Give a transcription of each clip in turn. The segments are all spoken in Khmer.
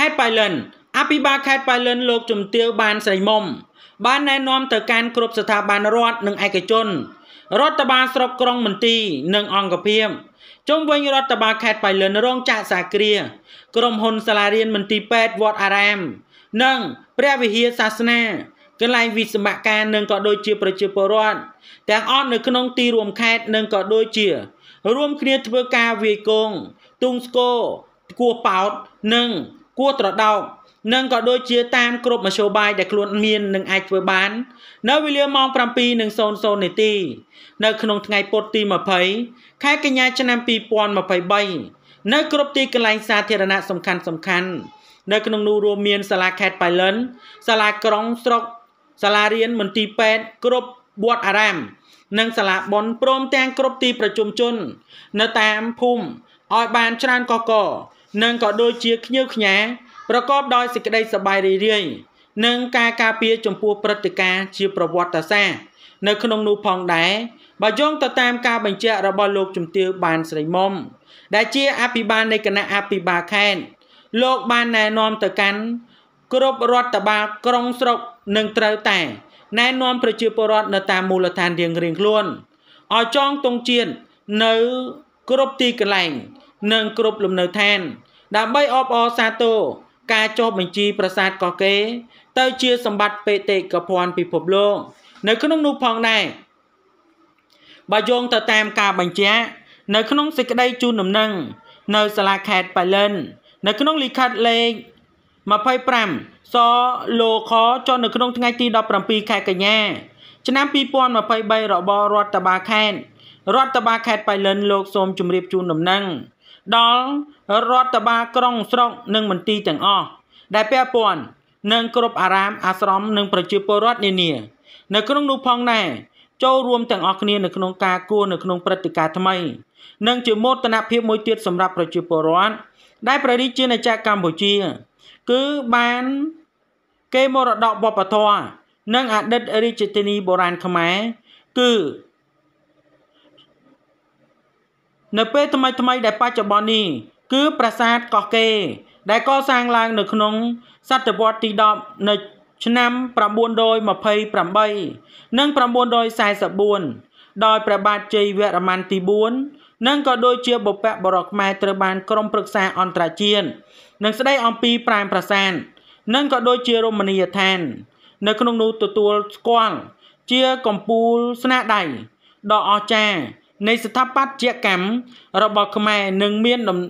ខេត្តប៉ៃលិនអភិបាលខេត្តប៉ៃលិនលោកជំទាវ បានស្រីមុំបានណែនាំទៅកាន់គ្រប់ស្ថាប័នរដ្ឋនិងឯកជនរដ្ឋបាលស្រុកក្រុងមន្ទីរនិងអង្គភាពជុំវិញរដ្ឋបាលខេត្តប៉ៃលិនរងចាក់សាគ្រាក្រុមហ៊ុនសាលារៀនមន្ទីរពេទ្យវត្តអារាមនិង ព្រះវិហារសាសនាកន្លែងវិស្មការនិងក៏ដូចជាប្រជាពលរដ្ឋទាំងអស់នៅក្នុងទីរួមខេត្តនិងក៏ដូចជា រួមគ្នាធ្វើការវាយគងទុងស្គរគោះប៉ោតនិងគួរត្រដោកនិងក៏ដូចជាតាមគ្រប់មធ្យោបាយដែលខ្លួនមាននិងអាចធ្វើបាន នៅវេលាម៉ោង7:00នាទីនៅក្នុងថ្ងៃពុធទី20ខែកញ្ញាឆ្នាំ2023នៅគ្រប់ទីកន្លែងសាធារណៈសំខាន់សំខាន់នៅក្នុងនោះរួមមានសាលាខេត្តបៃលិនសាលាក្រុងស្រុក សាលារៀនមន្ទីរពេទ្យគ្រប់វត្តអារាមនិងសាលាបនព្រមទាំងគ្រប់ទីប្រជុំជន នៅតាមភូមិឲ្យបានច្រើនកកកនិងក៏ដូចជាភ្ញៀវខ្ញា ប្រកបដោយសេចក្តីសប្បាយរីករាយនិងការការពារចំពោះព្រឹត្តិការណ៍ជាប្រវត្តិសាស្ត្រនៅក្នុងនោះផងដែរបើយោងទៅតាមការបញ្ជាក់របស់លោកជំទាវបានស្រីមុំដែលជាអភិបាលនៃគណៈអភិបាលខេត្តលោកបានណែនាំទៅកាន់គ្រប់រដ្ឋបាលក្រុងស្រុកនិងត្រូវតែណែនាំប្រជាពលរដ្ឋនៅតាមមូលដ្ឋានរៀងរៀងខ្លួនឲ្យចងទង់ជាតិនៅ គ្រប់ទីកន្លែង និងគ្រប់លំនៅឋានដើម្បីអបអរសាទរការចុះបញ្ជីប្រាសាទកោះកេរទៅជាសម្បត្តិបេតិកភណ្ឌពិភពលោក នៅក្នុងនោះផងដែរបើយោងទៅតាមការបញ្ជាក់នៅក្នុងសេចក្តីជូនដំណឹងនៅសាលាខេត្តប៉ៃលិននៅក្នុងលិខិតលេខ25សលខចុះនៅក្នុងថ្ងៃទី17ខែកញ្ញាឆ្នាំ2023របស់រដ្ឋបាលខេត្តរដ្ឋបាលខេត្តប៉ៃលិនលោកសូមជម្រាបជូនដំណឹងដល់រដ្ឋបាលក្រុងស្រុកនិងមន្ទីរទាំងអស់ដែលពាក់ព័ន្ធនិងគ្រប់អារាម អាស្រមនិងប្រជាពលរដ្ឋនានា នៅក្នុងនោះផងដែរចូលរួមទាំងអស់គ្នានៅក្នុងការគួរនៅក្នុងព្រឹត្តិការណ៍ថ្មីនិងជាមោទនភាពមួយទៀតសម្រាប់ប្រជាពលរដ្ឋដែលព្រះរាជាណាចក្រកម្ពុជា គឺបាន គេមរតកវប្បធម៌និងអតីតរាជធានីបុរាណខ្មែរគឺនៅពេលថ្មីថ្មីដែលបច្ចុប្បន្ននេះគឺប្រាសាទកោះកេរដែលកសាងឡើងនៅក្នុងសតវត្សទី10នៅឆ្នាំ928និង944ដោយព្រះបាទជ័យវរ្ម័នទី4និងក៏ដូចជាបុព្វបុរសខ្មែរត្រូវបានក្រុមប្រឹក្សាអន្តរជាតិនិងស្ដីអំពីប្រាមប្រាសាទនិងក៏ដូចជារមណីយដ្ឋាន នៅក្នុងនោះទទួលស្គាល់ជាកំពូលស្នាដៃដ៏អស្ចារ្យនៃស្ថាបត្យកម្មរបស់ខ្មែរនឹងមានតម្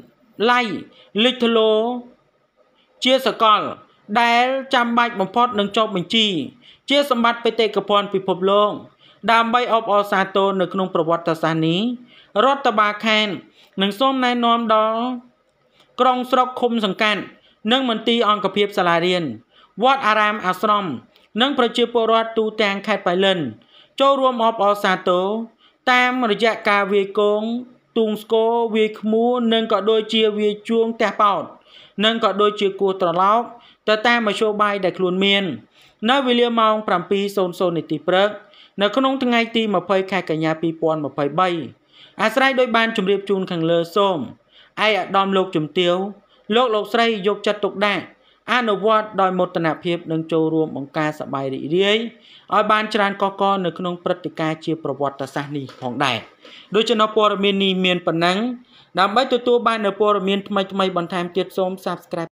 លៃលេចធ្លោជាសកលដែលចាំបាច់បំផុតនឹងចុះបញ្ជីជាសម្បត្តិបេតិកភណ្ឌពិភពលោកដើម្បីអបអរសាទរនៅក្នុងប្រវត្តិសាស្ត្រនេះរដ្ឋបាលខេត្តនឹងសូមណែនាំដល់ក្រុងស្រុកឃុំសង្កាត់និងមន្ទីរអង្គភាពសាលារៀនវត្តអារាមអាស្រមនិងប្រជាពលរដ្ឋទូទាំងខេត្តបៃលិនចូលរួមអបអរសាទរតាមរយៈការវាយគងទូងស្គរវាយខ្មួរនិងក៏ដូចជាវាយជួងទះប៉ោត និងក៏ដូចជាគោះត្រឡោកទៅតាមមធ្យោបាយដែលខ្លួនមាន នៅវេលាម៉ោង7:00នាទីព្រឹកនៅក្នុងថ្ងៃទី20ខែកញ្ញា2023អាស្រ័យដោយបានជម្រាបជូនខាងលើសូមឯកឧត្តមលោកជំទាវលោកលោកស្រីយកចិត្តទុកដាក់អនុវត្តដោយមោទនភាពនិងចូលរួមបង្ការសប្បាយរីករាយឲ្យបានច្រើនកកកនៅក្នុងព្រឹត្តិការណ៍ជាប្រវត្តិសាស្ត្រនេះផងដែរដូច្នេះព័ត៌មាននេះមានប៉ុណ្ណឹងដើម្បីទទួលបាននូវព័ត៌មានថ្មីៗបន្ថែមទៀតសូម Subscribe